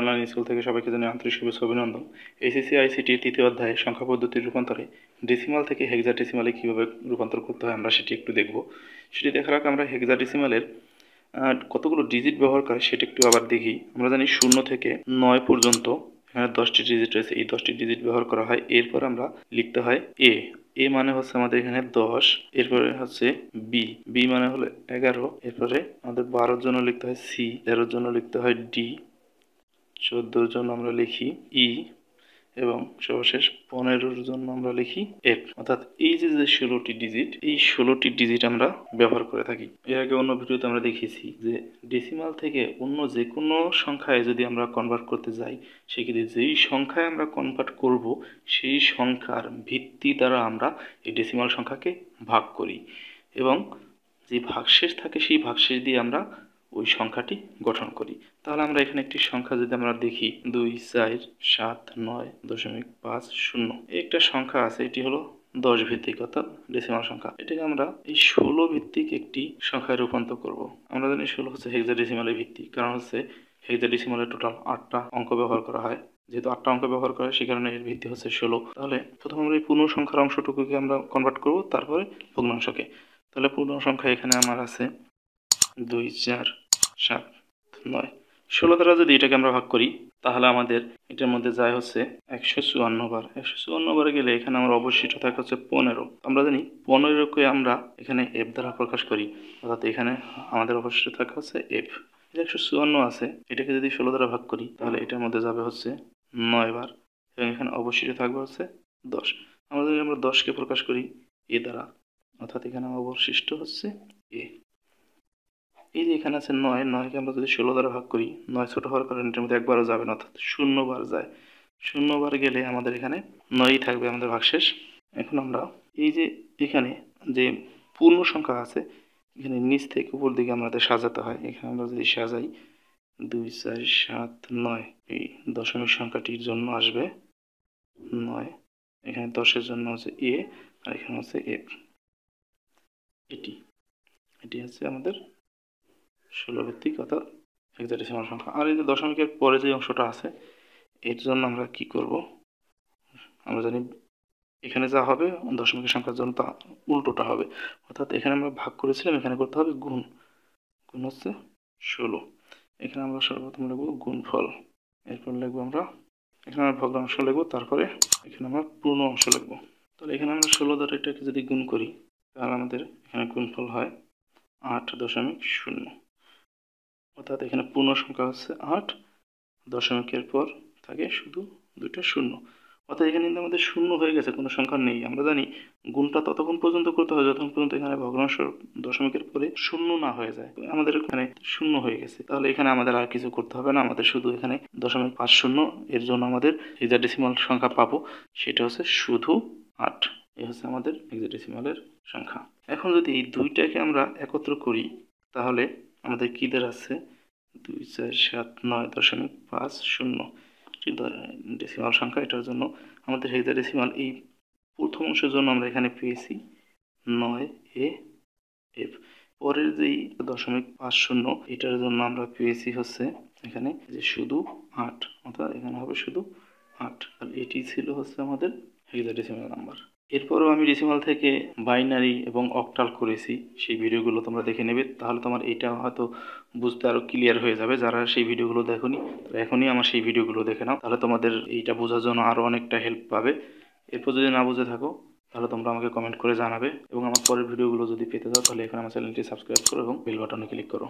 online school থেকে সবাইকে জানিয়ে আন্তরিক শুভেচ্ছা অভিনন্দন এসিসি আইসিটির তৃতীয় অধ্যায়ে সংখ্যা পদ্ধতির রূপান্তরে ডিসিমাল থেকে ডিসিমালে কীভাবে রূপান্তর করতে হয় আমরা সেটি একটু দেখব সেটি দেখার আগে আমরা ডিসিমালের কতগুলো ডিজিট ব্যবহার করে সেটি একটু আবার দেখি আমরা জানি শূন্য থেকে নয় পর্যন্ত এখানে দশটি ডিজিট রয়েছে এই দশটি ডিজিট ব্যবহার করা হয় এরপর আমরা লিখতে হয় এ এ মানে হচ্ছে আমাদের এখানে দশ এরপরে হচ্ছে বি বি মানে হলো এগারো এরপরে আমাদের বারোর জন্য লিখতে হয় সি তেরোর জন্য লিখতে হয় ডি চোদ্দ জন আমরা লিখি ই এবং সর্বশেষ পনেরোর জন্য আমরা লিখি এফ অর্থাৎ এই যে যে ষোলোটি ডিজিট এই ষোলোটি ডিজিট আমরা ব্যবহার করে থাকি এর আগে অন্য ভিডিওতে আমরা দেখিয়েছি যে ডেসিমাল থেকে অন্য যে কোনো সংখ্যায় যদি আমরা কনভার্ট করতে যাই সেক্ষেত্রে যেই সংখ্যায় আমরা কনভার্ট করব সেই সংখ্যার ভিত্তি দ্বারা আমরা এই ডেসিমাল সংখ্যাকে ভাগ করি এবং যে ভাগশেষ থাকে সেই ভাগশেষ দিয়ে আমরা ওই সংখ্যাটি গঠন করি তাহলে আমরা এখানে একটি সংখ্যা যদি আমরা দেখি দুই চার সাত নয় দশমিক পাঁচ শূন্য একটা সংখ্যা আছে এটি হলো দশ ভিত্তিক অর্থাৎ ডেসিমাল সংখ্যা এটাকে আমরা এই ষোলো ভিত্তিক একটি সংখ্যায় রূপান্তর করব আমরা জানি ষোলো হচ্ছে হেক্সা ডেসিমালের ভিত্তি কারণ হচ্ছে হেক্সা ডেসিমালের টোটাল আটটা অঙ্ক ব্যবহার করা হয় যেহেতু আটটা অঙ্ক ব্যবহার করা হয় সে কারণে এর ভিত্তি হচ্ছে ষোলো তাহলে প্রথম আমরা এই পূর্ণ সংখ্যার অংশটুকুকে আমরা কনভার্ট করব তারপরে ভগ্নাংশকে তাহলে পূর্ণ সংখ্যা এখানে আমার আছে দুই চার সাত নয় ষোলো দ্বারা যদি এটাকে আমরা ভাগ করি তাহলে আমাদের এটার মধ্যে যায় হচ্ছে একশো চুয়ান্ন বার একশো চুয়ান্ন বারে গেলে এখানে আমার অবশিষ্ট থাকে হচ্ছে পনেরো আমরা জানি পনেরোকে আমরা এখানে এফ দ্বারা প্রকাশ করি অর্থাৎ এখানে আমাদের অবশিষ্ট থাকে হচ্ছে এফ একশো চুয়ান্ন আছে এটাকে যদি ষোলো দ্বারা ভাগ করি তাহলে এটার মধ্যে যাবে হচ্ছে নয় বার এবং এখানে অবশিষ্ট থাকবে হচ্ছে দশ আমরা যদি আমরা দশকে প্রকাশ করি এ দ্বারা অর্থাৎ এখানে অবশিষ্ট হচ্ছে এ এই যে এখানে আছে নয় নয়কে আমরা যদি ষোলো দ্বারা ভাগ করি নয় ছোটো হওয়ার কারণে এটার মধ্যে একবারও যাবে না অর্থাৎ শূন্যবার যায় শূন্যবার গেলে আমাদের এখানে নয়ই থাকবে আমাদের ভাগশেষ এখন আমরা এই যে এখানে যে পূর্ণ সংখ্যা আছে এখানে নিচ থেকে উপর দিকে আমাদের সাজাতে হয় এখানে আমরা যদি সাজাই দুই চার সাত নয় এই দশমিক সংখ্যাটির জন্য আসবে নয় এখানে দশের জন্য হচ্ছে এ আর এখানে হচ্ছে এফ এটি এটি হচ্ছে আমাদের ষোলো ভিত্তিক অর্থাৎ এক সংখ্যা আর এই যে দশমিকের পরে যে অংশটা আছে এর জন্য আমরা কি করব আমরা জানি এখানে যা হবে দশমিকের সংখ্যার জন্য তা উল্টোটা হবে অর্থাৎ এখানে আমরা ভাগ করেছিলাম এখানে করতে হবে গুণ গুণ হচ্ছে ষোলো এখানে আমরা সর্বপ্রথম লিখব গুণফল এরপর লিখব আমরা এখানে আমরা অংশ লিখব তারপরে এখানে আমরা পূর্ণ অংশ লিখব তাহলে এখানে আমরা ষোলো দ্বারা এটাকে যদি গুণ করি তাহলে আমাদের এখানে গুণফল হয় আট দশমিক শূন্য অর্থাৎ এখানে পূর্ণ সংখ্যা হচ্ছে আট দশমিকের পর থাকে শুধু দুইটা শূন্য অর্থাৎ এখানে কিন্তু আমাদের শূন্য হয়ে গেছে কোনো সংখ্যা নেই আমরা জানি গুণটা ততক্ষণ পর্যন্ত করতে হয় যতক্ষণ পর্যন্ত এখানে ভগ্নাংশ দশমিকের পরে শূন্য না হয়ে যায় আমাদের এখানে শূন্য হয়ে গেছে তাহলে এখানে আমাদের আর কিছু করতে হবে না আমাদের শুধু এখানে দশমিক পাঁচ শূন্য এর জন্য আমাদের হেক্সাডেসিমাল সংখ্যা পাবো সেটা হচ্ছে শুধু আট এ হচ্ছে আমাদের হেক্সাডেসিমালের সংখ্যা এখন যদি এই দুইটাকে আমরা একত্র করি তাহলে আমাদের কী দেওয়া আছে দুই চার সাত নয় দশমিক পাঁচ শূন্য ডেসিমাল সংখ্যা এটার জন্য আমাদের ডেসিমাল এই প্রথম অংশের জন্য আমরা এখানে পেয়েছি নয় এ এফ পরের যেই দশমিক পাঁচ শূন্য এটার জন্য আমরা পেয়েছি হচ্ছে এখানে যে শুধু আট অর্থাৎ এখানে হবে শুধু আট আর এটি ছিল হচ্ছে আমাদের ডেসিমাল নাম্বার এরপরও আমি ডিসিমাল থেকে বাইনারি এবং অকটাল করেছি সেই ভিডিওগুলো তোমরা দেখে নেবে তাহলে তোমার এটা হয়তো বুঝতে আরও ক্লিয়ার হয়ে যাবে যারা সেই ভিডিওগুলো দেখনি নি এখনই আমার সেই ভিডিওগুলো দেখে নাও তাহলে তোমাদের এইটা বোঝার জন্য আরও অনেকটা হেল্প পাবে এরপর যদি না বুঝে থাকো তাহলে তোমরা আমাকে কমেন্ট করে জানাবে এবং আমার পরের ভিডিওগুলো যদি পেতে দাও তাহলে এখানে আমার চ্যানেলটি সাবস্ক্রাইব করো এবং বেল বাটনে ক্লিক করো